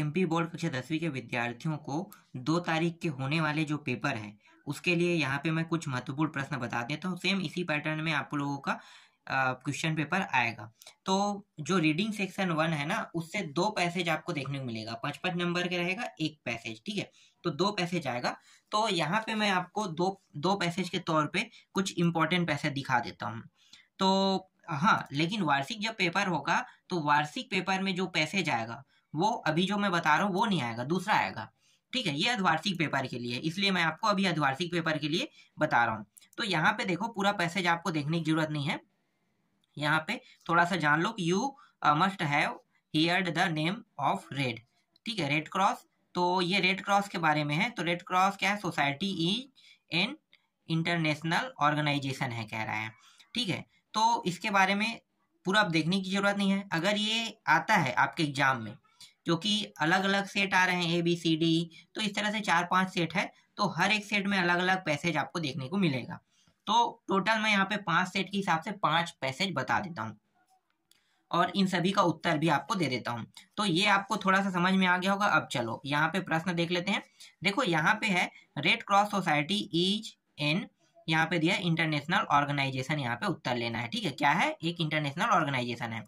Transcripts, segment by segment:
MP board कक्षा दसवीं के विद्यार्थियों को दो तारीख के होने वाले जो पेपर हैं उसके लिए यहाँ पे मैं कुछ महत्वपूर्ण प्रश्न बता देता हूँ सेम इसी पैटर्न में आप लोगों का क्वेश्चन पेपर आएगा तो जो रीडिंग सेक्शन वन है ना उससे दो पैसेज आपको देखने को मिलेगा पचपन नंबर के रहेगा एक पैसेज ठीक है तो दो पैसेज आएगा तो यहाँ पे मैं आपको दो दो पैसेज के तौर पे कुछ इंपॉर्टेंट पैसेज दिखा देता हूँ तो हाँ लेकिन वार्षिक जब पेपर होगा तो वार्षिक पेपर में जो पैसेज आएगा वो अभी जो मैं बता रहा हूँ वो नहीं आएगा दूसरा आएगा ठीक है ये अर्धवार्षिक पेपर के लिए इसलिए मैं आपको अभी अधिवार्षिक पेपर के लिए बता रहा हूँ तो यहाँ पे देखो पूरा पैसेज आपको देखने की जरूरत नहीं है यहाँ पे थोड़ा सा जान लो कि you must have heard the name of red ठीक है रेड क्रॉस तो ये रेड क्रॉस के बारे में है तो रेड क्रॉस क्या है society is an international organization है कह रहा है ठीक है तो इसके बारे में पूरा आप देखने की जरूरत नहीं है अगर ये आता है आपके एग्जाम में जो अलग अलग सेट आ रहे हैं ए बी सी डी तो इस तरह से चार पांच सेट है तो हर एक सेट में अलग अलग पैसेज आपको देखने को मिलेगा तो टोटल मैं यहाँ पे पांच सेट के हिसाब से पांच पैसेज बता देता हूँ और इन सभी का उत्तर भी आपको दे देता हूँ तो ये आपको थोड़ा सा समझ में आ गया होगा अब चलो यहाँ पे प्रश्न देख लेते हैं देखो यहाँ पे है red cross society is an यहाँ पे दिया इंटरनेशनल ऑर्गेनाइजेशन यहाँ पे उत्तर लेना है ठीक है क्या है एक इंटरनेशनल ऑर्गेनाइजेशन है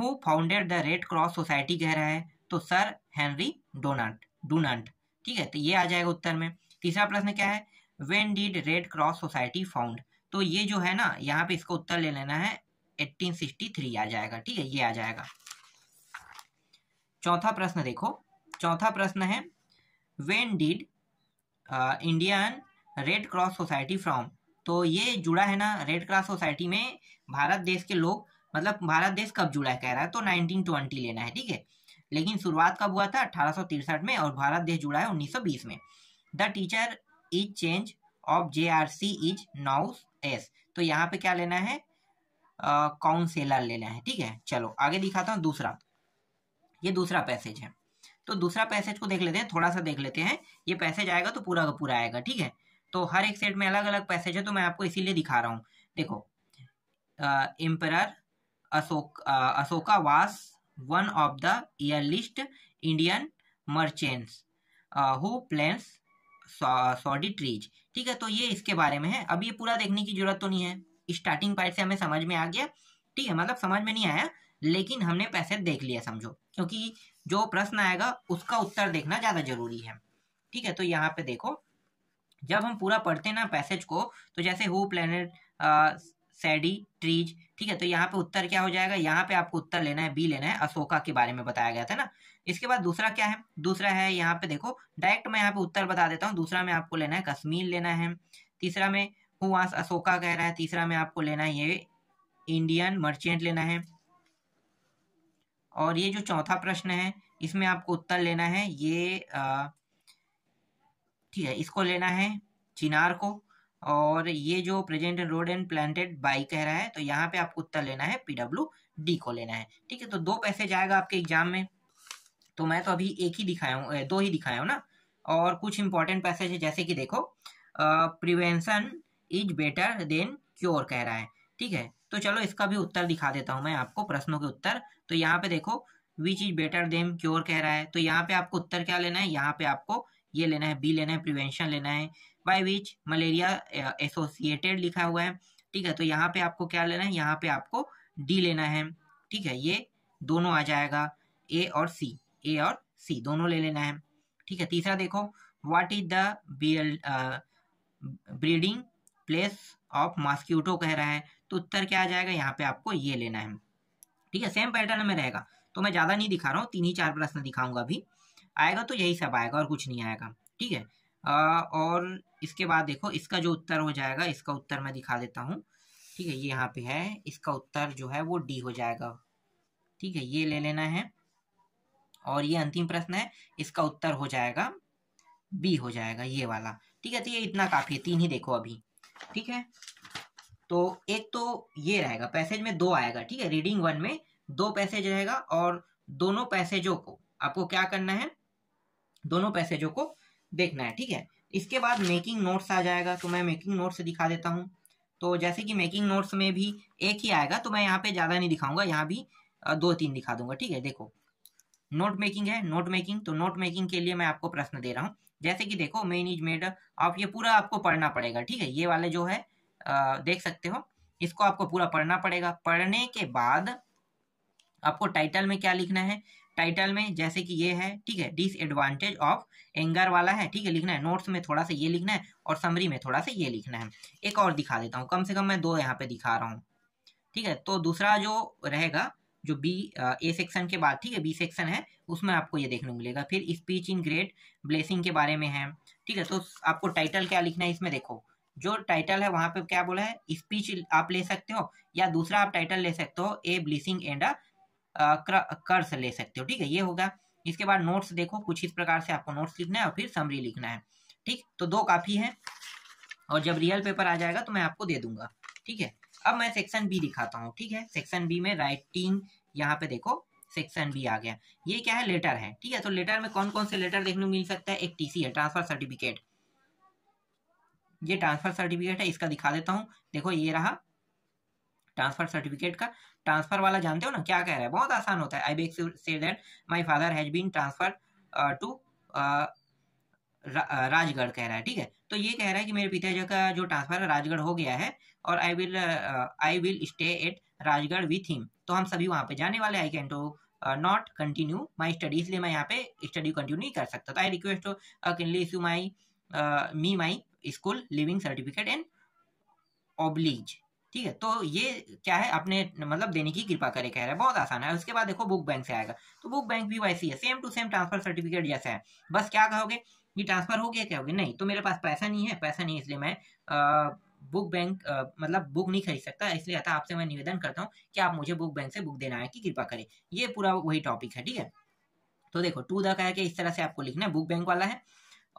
who founded the red cross society कह रहा है तो सर हेनरी डोनाट डोनाट ठीक है तो ये आ जाएगा उत्तर में तीसरा प्रश्न क्या है when did red cross society found तो ये जो है ना यहाँ पे इसको उत्तर ले लेना है 1863 आ जाएगा ठीक है ये आ जाएगा चौथा प्रश्न देखो चौथा प्रश्न है when did Indian red cross society from तो ये जुड़ा है ना रेड क्रॉस सोसाइटी में भारत देश के लोग मतलब भारत देश कब जुड़ा है कह रहा है तो 1920 लेना है ठीक है लेकिन शुरुआत कब हुआ था अठारह में और भारत देश जुड़ा है 1920 में the teacher is change of J R C is nous as तो यहाँ पे क्या लेना है काउंसिलर uh, लेना है ठीक है चलो आगे दिखाता हूँ दूसरा ये दूसरा पैसेज है तो दूसरा पैसेज को देख लेते हैं थोड़ा सा देख लेते हैं ये पैसेज आएगा तो पूरा का पूरा आएगा ठीक है तो हर एक सेट में अलग अलग पैसेज है तो मैं आपको इसीलिए दिखा रहा हूँ देखो emperor Ashok uh, was one of the earliest Indian merchants who plans shady trees ठीक है तो ये इसके बारे में है अब ये पूरा देखने की जरूरत तो नहीं है स्टार्टिंग पार्ट से हमें समझ में आ गया ठीक है मतलब समझ में नहीं आया लेकिन हमने पैसे देख लिया समझो क्योंकि जो प्रश्न आएगा उसका उत्तर देखना ज़्यादा जरूरी है ठीक है तो यहाँ पे देखो जब हम पूरा पढ़ते हैं ना पैसेज को तो जैसे हु प्लेनेट सैडी ट्रीज ठीक है तो यहाँ पे उत्तर क्या हो जाएगा यहाँ पे आपको उत्तर लेना है बी लेना है अशोका के बारे में बताया गया था ना इसके बाद दूसरा क्या है दूसरा है यहाँ पे देखो डायरेक्ट मैं यहाँ पे उत्तर बता देता हूँ दूसरा में आपको लेना है कश्मीर लेना है तीसरा में हुआस अशोका कह रहा है तीसरा में आपको लेना है ये इंडियन मर्चेंट लेना है और ये जो चौथा प्रश्न है इसमें आपको उत्तर लेना है ये ठीक है इसको लेना है चिनार को और ये जो present road and planted by कह रहा है तो यहाँ पे आपको उत्तर लेना है पीडब्ल्यू डी को लेना है ठीक है तो दो पैसे जाएगा आपके एग्जाम में तो मैं तो अभी एक ही दिखाया हूँ दो ही दिखाया हूँ ना और कुछ इंपॉर्टेंट पैसेज है जैसे कि देखो prevention is better than cure कह रहा है ठीक है तो चलो इसका भी उत्तर दिखा देता हूँ मैं आपको प्रश्नों के उत्तर तो यहाँ पे देखो which is better than cure कह रहा है तो यहाँ पे आपको उत्तर क्या लेना है यहाँ पे आपको ये लेना है बी लेना है प्रिवेंशन लेना है बाय विच मलेरिया एसोसिएटेड लिखा हुआ है ठीक है तो यहाँ पे आपको क्या लेना है यहाँ पे आपको डी लेना है ठीक है ये दोनों आ जाएगा ए और सी ए और सी दोनों ले लेना है ठीक है तीसरा देखो what is the breeding place of mosquito कह रहा है तो उत्तर क्या आ जाएगा यहाँ पे आपको ये लेना है ठीक है सेम पैटर्न में रहेगा तो मैं ज़्यादा नहीं दिखा रहा हूँ तीन ही चार प्रश्न दिखाऊंगा अभी आएगा तो यही सब आएगा और कुछ नहीं आएगा ठीक है आ, uh, और इसके बाद देखो इसका जो उत्तर हो जाएगा इसका उत्तर मैं दिखा देता हूँ ठीक है ये यहाँ पे है इसका उत्तर जो है वो डी हो जाएगा ठीक है ये ले लेना है और ये अंतिम प्रश्न है इसका उत्तर हो जाएगा बी हो जाएगा ये वाला ठीक है तो ये इतना काफी है तीन ही देखो अभी ठीक है तो एक तो ये रहेगा पैसेज में दो आएगा ठीक है रीडिंग वन में दो पैसेज रहेगा और दोनों पैसेजों को आपको क्या करना है दोनों पैसेजों को देखना है ठीक है इसके बाद मेकिंग नोट्स आ जाएगा तो मैं मेकिंग नोट्स दिखा देता हूँ तो जैसे कि मेकिंग नोट्स में भी एक ही आएगा तो मैं यहाँ पे ज़्यादा नहीं दिखाऊंगा यहाँ भी दो तीन दिखा दूंगा ठीक है देखो नोट मेकिंग है नोट मेकिंग तो नोट मेकिंग के लिए मैं आपको प्रश्न दे रहा हूँ जैसे कि देखो मेन इज मेड आप ये पूरा आपको पढ़ना पड़ेगा ठीक है ये वाले जो है आ, देख सकते हो इसको आपको पूरा पढ़ना पड़ेगा पढ़ने के बाद आपको टाइटल में क्या लिखना है टाइटल में जैसे कि ये है ठीक है डिसएडवांटेज ऑफ एंगर वाला है ठीक है लिखना है नोट्स में थोड़ा सा ये लिखना है और समरी में थोड़ा सा ये लिखना है एक और दिखा देता हूँ कम से कम मैं दो यहाँ पे दिखा रहा हूँ ठीक है तो दूसरा जो रहेगा जो बी ए सेक्शन के बाद ठीक है बी सेक्शन है उसमें आपको ये देखने को मिलेगा फिर स्पीच इन ग्रेट ब्लेसिंग के बारे में है ठीक है तो आपको टाइटल क्या लिखना है इसमें देखो जो टाइटल है वहां पे क्या बोला है स्पीच आप ले सकते हो या दूसरा आप टाइटल ले सकते हो ए ब्लिसिंग एंड अ कर्स ले सकते हो ठीक है ये होगा इसके बाद नोट्स देखो कुछ इस प्रकार से आपको नोट्स लिखना है और फिर समरी लिखना है ठीक तो दो काफी है और जब रियल पेपर आ जाएगा तो मैं आपको दे दूंगा ठीक है अब मैं सेक्शन बी दिखाता हूँ ठीक है सेक्शन बी में राइटिंग यहाँ पे देखो सेक्शन बी आ गया ये क्या है लेटर है ठीक है तो लेटर में कौन कौन से लेटर देखने को मिल सकता है एक टीसी है ट्रांसफर सर्टिफिकेट ये ट्रांसफर सर्टिफिकेट है इसका दिखा देता हूँ देखो ये रहा ट्रांसफर सर्टिफिकेट का ट्रांसफर वाला जानते हो ना क्या कह रहा है बहुत आसान होता है I beg say that my father has been transfer to Rajgarh कह रहा है ठीक है तो ये कह रहा है कि मेरे पिताजी का जो ट्रांसफर राजगढ़ हो गया है और I will I will stay at Rajgarh with him तो हम सभी वहाँ पे जाने वाले I can to not continue my study इसलिए मैं यहाँ पे स्टडी कंटिन्यू नहीं कर सकता तो I request kindly issue my me my school leaving certificate and oblige ठीक है तो ये क्या है अपने मतलब देने की कृपा करे कह रहा है बहुत आसान है उसके बाद देखो बुक बैंक से आएगा तो बुक बैंक भी वैसी है same to same transfer certificate जैसा है बस क्या कहोगे ये ट्रांसफर हो गया क्या नहीं तो मेरे पास पैसा नहीं है पैसा नहीं इसलिए मैं बुक बैंक मतलब बुक नहीं खरीद सकता इसलिए अतः आपसे मैं निवेदन करता हूँ कि आप मुझे बुक बैंक से बुक देना है कि कृपा करें ये पूरा वही टॉपिक है ठीक है तो देखो टू द के इस तरह से आपको लिखना है बुक बैंक वाला है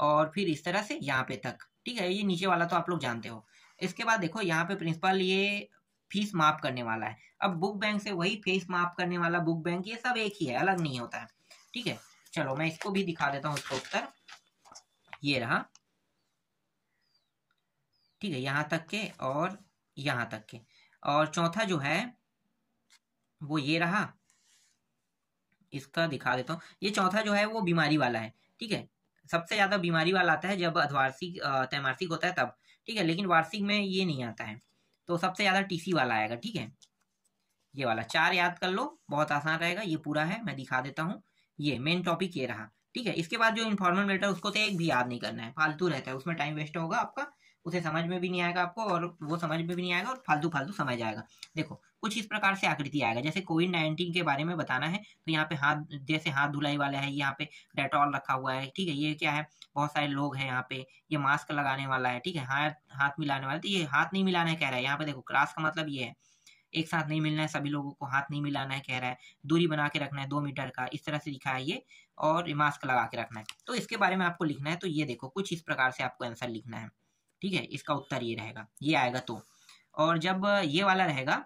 और फिर इस तरह से यहाँ पे तक ठीक है ये नीचे वाला तो आप लोग जानते हो इसके बाद देखो यहाँ पे प्रिंसिपल ये फीस माफ करने वाला है अब बुक बैंक से वही फीस माफ करने वाला बुक बैंक ये सब एक ही है अलग नहीं होता है ठीक है चलो मैं इसको भी दिखा देता हूँ उसको उत्तर ये रहा ठीक है यहाँ तक के और यहाँ तक के और चौथा जो है वो ये रहा इसका दिखा देता हूँ ये चौथा जो है वो बीमारी वाला है ठीक है सबसे ज्यादा बीमारी वाला आता है जब अधवार्षिक तैमार्षिक होता है तब ठीक है लेकिन वार्षिक में ये नहीं आता है तो सबसे ज़्यादा टीसी वाला आएगा ठीक है ये वाला चार याद कर लो बहुत आसान रहेगा ये पूरा है मैं दिखा देता हूँ ये मेन टॉपिक ये रहा ठीक है इसके बाद जो इन्फॉर्मल लेटर उसको तो एक भी याद नहीं करना है फालतू रहता है उसमें टाइम वेस्ट होगा आपका उसे समझ में भी नहीं आएगा आपको और वो समझ में भी नहीं आएगा और फालतू फालतू समझ आएगा देखो कुछ इस प्रकार से आकृति आएगा जैसे कोविड नाइन्टीन के बारे में बताना है तो यहाँ पे हाथ जैसे हाथ धुलाई वाला है यहाँ पे डेटॉल रखा हुआ है ठीक है ये क्या है बहुत सारे लोग हैं यहाँ पे ये मास्क लगाने वाला है ठीक है हाथ हाथ मिलाने वाला तो ये हाथ नहीं मिलाना है कह रहा है यहाँ पे देखो क्लास का मतलब ये है एक साथ नहीं मिलना है सभी लोगों को हाथ नहीं मिलाना है कह रहा है दूरी बना के रखना है दो मीटर का इस तरह से लिखा है ये और मास्क लगा के रखना है तो इसके बारे में आपको लिखना है तो ये देखो कुछ इस प्रकार से आपको आंसर लिखना है ठीक है इसका उत्तर ये रहेगा ये आएगा तो और जब ये वाला रहेगा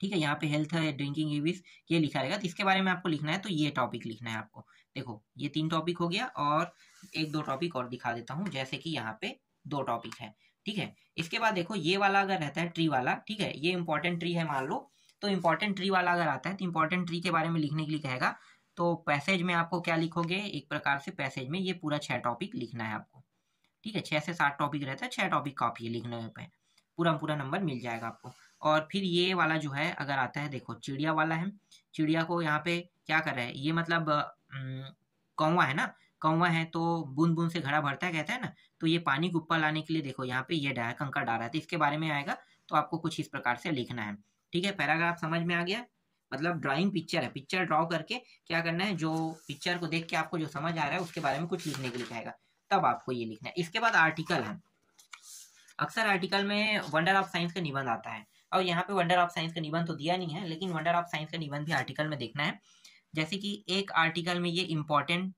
ठीक है यहाँ पे हेल्थ है ड्रिंकिंग एविस ये लिखा रहेगा तो इसके बारे में आपको लिखना है तो ये टॉपिक लिखना है आपको देखो ये तीन टॉपिक हो गया और एक दो टॉपिक और दिखा देता हूँ जैसे कि यहाँ पे दो टॉपिक है ठीक है इसके बाद देखो ये वाला अगर रहता है ट्री वाला ठीक है ये इंपॉर्टेंट ट्री है मान लो तो इम्पोर्टेंट ट्री वाला अगर आता है तो इम्पोर्टेंट ट्री के बारे में लिखने के लिए कहेगा तो पैसेज में आपको क्या लिखोगे एक प्रकार से पैसेज में ये पूरा छह टॉपिक लिखना है आपको ठीक है छः से सात टॉपिक रहता है छः टॉपिक का आप लिखने पर पूरा पूरा नंबर मिल जाएगा आपको और फिर ये वाला जो है अगर आता है देखो चिड़िया वाला है चिड़िया को यहाँ पे क्या कर रहा है ये मतलब कौवा है ना कौवा है तो बूंद बूंद से घड़ा भरता है कहता है ना तो ये पानी को ऊपर लाने के लिए देखो यहाँ पे ये डाय कंकड़ डाल रहा है तो इसके बारे में आएगा तो आपको कुछ इस प्रकार से लिखना है ठीक है पैराग्राफ समझ में आ गया मतलब ड्राइंग पिक्चर है पिक्चर ड्रॉ करके क्या करना है जो पिक्चर को देख के आपको जो समझ आ रहा है उसके बारे में कुछ लिखने के लिए कहेगा तब आपको ये लिखना है इसके बाद आर्टिकल है अक्सर आर्टिकल में वंडर ऑफ साइंस का निबंध आता है और यहाँ पे वंडर ऑफ साइंस का निबंध तो दिया नहीं है लेकिन वंडर ऑफ साइंस का निबंध भी आर्टिकल में देखना है जैसे कि एक आर्टिकल में ये इम्पोर्टेंट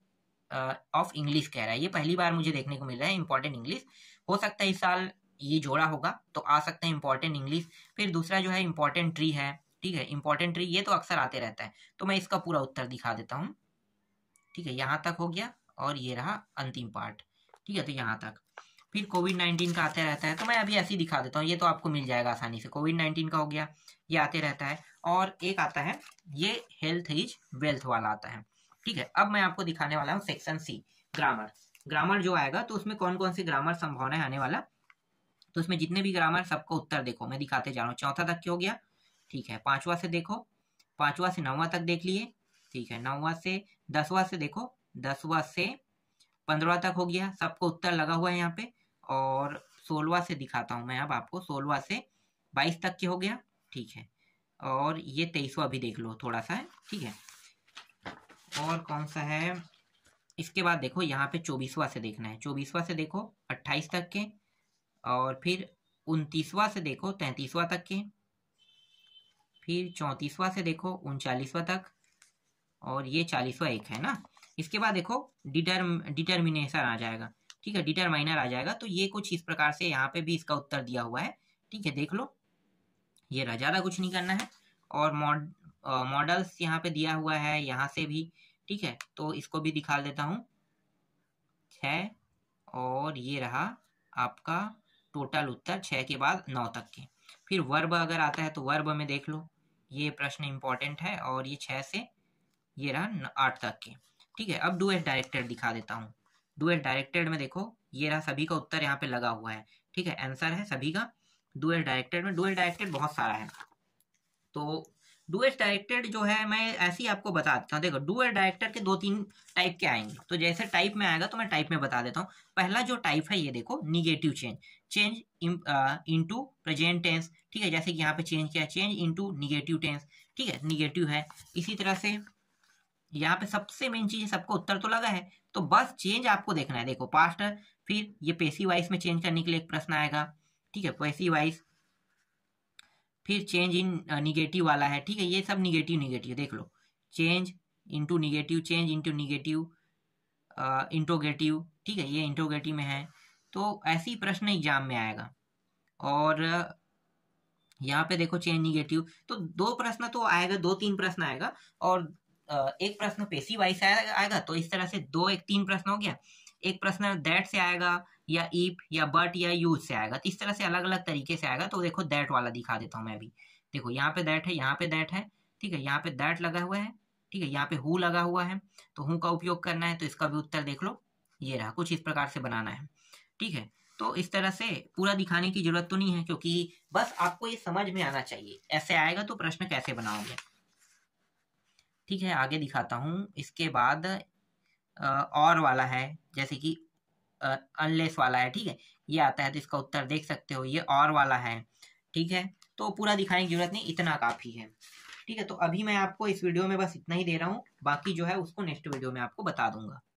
ऑफ इंग्लिश कह रहा है ये पहली बार मुझे देखने को मिल रहा है इम्पोर्टेंट इंग्लिश हो सकता है इस साल ये जोड़ा होगा तो आ सकता है इम्पोर्टेंट इंग्लिश फिर दूसरा जो है इम्पोर्टेंट ट्री है ठीक है इम्पोर्टेंट ट्री ये तो अक्सर आते रहता है तो मैं इसका पूरा उत्तर दिखा देता हूँ ठीक है यहाँ तक हो गया और ये रहा अंतिम पार्ट ठीक है तो यहाँ तक फिर कोविड नाइन्टीन का आते रहता है तो मैं अभी ऐसे ही दिखा देता हूँ ये तो आपको मिल जाएगा आसानी से कोविड नाइन्टीन का हो गया ये आते रहता है और एक आता है ये हेल्थ इज वेल्थ वाला आता है ठीक है अब मैं आपको दिखाने वाला हूँ सेक्शन सी ग्रामर ग्रामर जो आएगा तो उसमें कौन कौन सी ग्रामर संभावना आने वाला तो उसमें जितने भी ग्रामर सबको उत्तर देखो मैं दिखाते जा रहा हूँ चौथा तक हो गया ठीक है पांचवा से देखो पांचवा से नौवा तक देख लिए ठीक है नौवा से दसवा से देखो दसवा से पंद्रवा तक हो गया सबको उत्तर लगा हुआ है यहाँ पे और सोलवा से दिखाता हूँ मैं अब आपको सोलवा से बाईस तक के हो गया ठीक है और ये तेईसवा भी देख लो थोड़ा सा ठीक है और कौन सा है इसके बाद देखो यहाँ पे चौबीसवा से देखना है चौबीसवा से देखो अट्ठाईस तक के और फिर उनतीसवा से देखो तैंतीसवा तक के फिर चौंतीसवा से देखो उनचालीसवा तक और ये चालीसवा एक है ना इसके बाद देखो डिटर्म डिटर्मिनेशन आ जाएगा ठीक है डिटरमाइनर आ जाएगा तो ये कुछ इस प्रकार से यहाँ पे भी इसका उत्तर दिया हुआ है ठीक है देख लो ये रहा ज़्यादा कुछ नहीं करना है और मॉड मॉडल्स यहाँ पे दिया हुआ है यहाँ से भी ठीक है तो इसको भी दिखा देता हूँ छः और ये रहा आपका टोटल उत्तर छः के बाद नौ तक के फिर वर्ब अगर आता है तो वर्ब में देख लो ये प्रश्न इम्पॉर्टेंट है और ये छः से ये रहा आठ तक के ठीक है अब डुएस डायरेक्टेड दिखा देता हूँ डुएस डायरेक्टेड में देखो ये रहा सभी का उत्तर यहाँ पे लगा हुआ है ठीक है आंसर है सभी का डुएस डायरेक्टेड में डू डुएस डायरेक्टेड बहुत सारा है तो डू एस डायरेक्टेड जो है मैं ऐसे ही आपको बता देता हूँ देखो डू एस डायरेक्टेड के दो तीन टाइप के आएंगे तो जैसे टाइप में आएगा तो मैं टाइप में बता देता हूँ पहला जो टाइप है ये देखो negative change change to present tense ठीक है जैसे कि यहाँ पे चेंज किया change into negative tense ठीक है निगेटिव है इसी तरह से यहाँ पे सबसे मेन चीज सबको उत्तर तो लगा है तो बस चेंज आपको देखना है देखो पास्ट फिर ये पेशी वाइज में चेंज करने के लिए एक प्रश्न आएगा ठीक है पेशी वाइज फिर चेंज इन निगेटिव वाला है ठीक है ये सब निगेटिव निगेटिव देख लो change into negative change into negative interrogative ठीक है ये इंटोगेटिव में है तो ऐसे ही प्रश्न एग्जाम में आएगा और यहाँ पे देखो चेंज निगेटिव तो दो प्रश्न तो आएगा दो तीन प्रश्न आएगा और एक प्रश्न पेशी वाइज से आएगा तो इस तरह से दो एक तीन प्रश्न हो गया एक प्रश्न दैट से आएगा या ईप या बट या यूज से आएगा तो इस तरह से अलग अलग तरीके से आएगा तो देखो दैट वाला दिखा देता हूँ मैं अभी देखो यहाँ पे दैट है यहाँ पे दैट है ठीक है यहाँ पे दैट लगा हुआ है ठीक है यहाँ पे हु लगा हुआ है तो हु का उपयोग करना है तो इसका भी उत्तर देख लो ये रहा कुछ इस प्रकार से बनाना है ठीक है तो इस तरह से पूरा दिखाने की जरूरत तो नहीं है क्योंकि बस आपको ये समझ में आना चाहिए ऐसे आएगा तो प्रश्न कैसे बनाओगे ठीक है आगे दिखाता हूँ इसके बाद और वाला है जैसे कि अनलेस वाला है ठीक है ये आता है तो इसका उत्तर देख सकते हो ये और वाला है ठीक है तो पूरा दिखाने की जरूरत नहीं इतना काफ़ी है ठीक है तो अभी मैं आपको इस वीडियो में बस इतना ही दे रहा हूँ बाकी जो है उसको नेक्स्ट वीडियो में आपको बता दूंगा